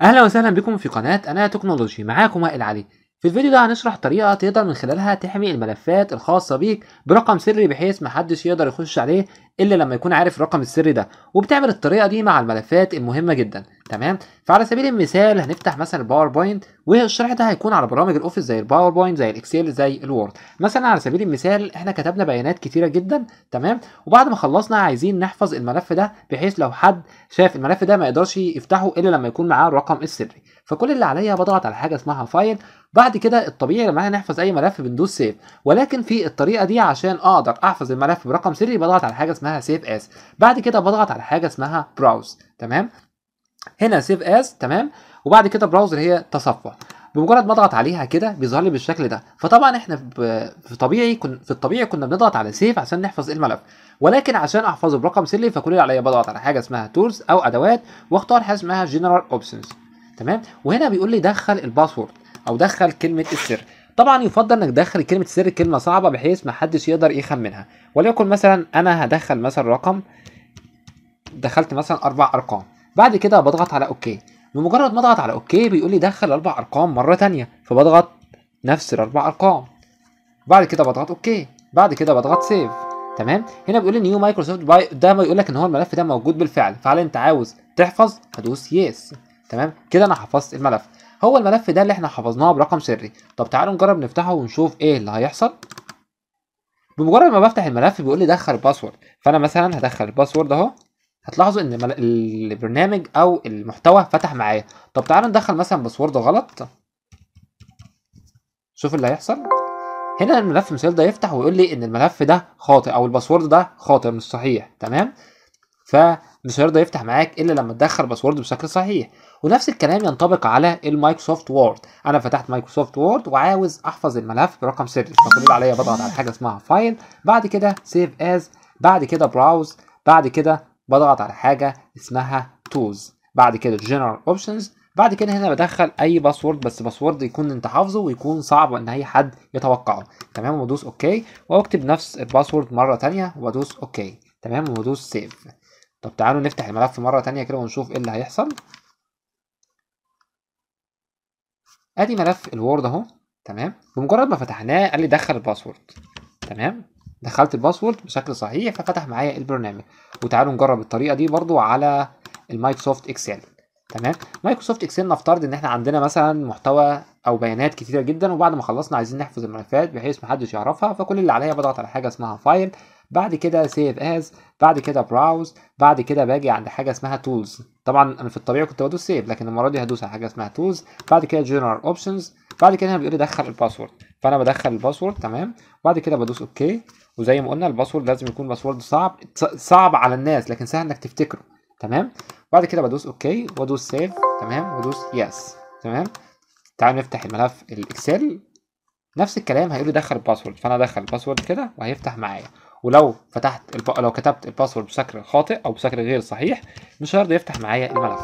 اهلا وسهلا بكم في قناة انا تكنولوجي معاكم وائل علي في الفيديو ده هنشرح طريقة تقدر من خلالها تحمي الملفات الخاصة بيك برقم سري بحيث محدش يقدر يخش عليه الا لما يكون عارف الرقم السري ده وبتعمل الطريقة دي مع الملفات المهمة جدا تمام فعلى سبيل المثال هنفتح مثلا الباوربوينت والشرح ده هيكون على برامج الاوفيس زي الباوربوينت زي الاكسل زي الوورد مثلا على سبيل المثال احنا كتبنا بيانات كتيره جدا تمام وبعد ما خلصنا عايزين نحفظ الملف ده بحيث لو حد شاف الملف ده ما يقدرش يفتحه الا لما يكون معاه الرقم السري فكل اللي عليا بضغط على حاجه اسمها فايل بعد كده الطبيعي لما احنا نحفظ اي ملف بندوس سيف ولكن في الطريقه دي عشان اقدر احفظ الملف برقم سري بضغط على حاجه اسمها سيف اس بعد كده بضغط على حاجه اسمها براوز تمام هنا سيف از تمام وبعد كده براوزر هي تصفح بمجرد ما اضغط عليها كده بيظهر لي بالشكل ده فطبعا احنا في طبيعي كن في الطبيعي كنا بنضغط على سيف عشان نحفظ إيه الملف ولكن عشان احفظه برقم سلي فكل اللي عليا بضغط على حاجه اسمها تولز او ادوات واختار حاجه اسمها جنرال اوبشنز تمام وهنا بيقول لي دخل الباسورد او دخل كلمه السر طبعا يفضل انك تدخل كلمه السر كلمه صعبه بحيث ما حدش يقدر يخمنها وليكن مثلا انا هدخل مثلا رقم دخلت مثلا اربع ارقام بعد كده بضغط على اوكي بمجرد ما اضغط على اوكي بيقول لي دخل اربع ارقام مره ثانيه فبضغط نفس الاربع ارقام بعد كده بضغط اوكي بعد كده بضغط سيف تمام هنا بيقول لي نيو مايكروسوفت باي ده بيقول لك ان هو الملف ده موجود بالفعل فهل انت عاوز تحفظ هدوس يس تمام كده انا حفظت الملف هو الملف ده اللي احنا حفظناه برقم سري طب تعالوا نجرب نفتحه ونشوف ايه اللي هيحصل بمجرد ما بفتح الملف بيقول لي دخل الباسورد فانا مثلا هدخل الباسورد اهو هتلاحظوا ان البرنامج او المحتوى فتح معايا طب تعالوا ندخل مثلا باسورد غلط شوف اللي هيحصل هنا الملف مثال ده يفتح ويقول لي ان الملف ده خاطئ او الباسورد ده خاطئ مش صحيح تمام فمش هيرضى يفتح معاك الا لما تدخل باسورد بشكل صحيح ونفس الكلام ينطبق على المايكروسوفت وورد انا فتحت مايكروسوفت وورد وعاوز احفظ الملف برقم سري فبيقول عليا بضغط على حاجه اسمها فايل بعد كده سيف از بعد كده براوز بعد كده بضغط على حاجه اسمها tools بعد كده general options بعد كده هنا بدخل اي باسورد بس باسورد يكون انت حافظه ويكون صعب ان اي حد يتوقعه تمام وبدوس اوكي واكتب نفس الباسورد مره ثانيه وبدوس اوكي تمام وبدوس سيف طب تعالوا نفتح الملف مره ثانيه كده ونشوف ايه اللي هيحصل ادي ملف الوورد اهو تمام بمجرد ما فتحناه قال لي دخل الباسورد تمام دخلت الباسورد بشكل صحيح ففتح معايا البرنامج وتعالوا نجرب الطريقه دي برضو على المايكروسوفت اكسل تمام مايكروسوفت اكسل نفترض ان احنا عندنا مثلا محتوى او بيانات كتيره جدا وبعد ما خلصنا عايزين نحفظ الملفات بحيث محدش يعرفها فكل اللي عليا بضغط على حاجه اسمها فايل بعد كده سيف از بعد كده براوز بعد كده باجي عند حاجه اسمها تولز طبعا انا في الطبيعي كنت بدوس سيف لكن المره دي هدوس على حاجه اسمها تولز بعد كده جنرال اوبشنز بعد كده هنا بيقول لي دخل الباسورد فانا بدخل الباسورد تمام وبعد كده بدوس اوكي وزي ما قلنا الباسورد لازم يكون باسورد صعب صعب على الناس لكن سهل انك تفتكره تمام بعد كده بدوس اوكي وادوس سيف تمام وادوس يس تمام تعال نفتح الملف الاكسل نفس الكلام هيقول لي دخل الباسورد فانا ادخل الباسورد كده وهيفتح معايا ولو فتحت الب... لو كتبت الباسورد بشكل خاطئ او بشكل غير صحيح مش هيرضى يفتح معايا الملف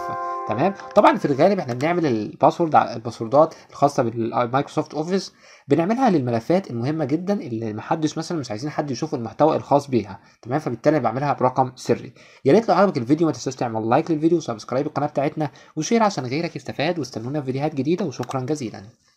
تمام طبعا في الغالب احنا بنعمل الباسورد الباسوردات الخاصه بالمايكروسوفت اوفيس بنعملها للملفات المهمه جدا اللي محدش مثلا مش عايزين حد يشوف المحتوى الخاص بيها تمام فبالتالي بعملها برقم سري يا ريت لو عجبك الفيديو ما تنساش تعمل لايك للفيديو وسبسكرايب القناه بتاعتنا وشير عشان غيرك يستفاد واستنونا في فيديوهات جديده وشكرا جزيلا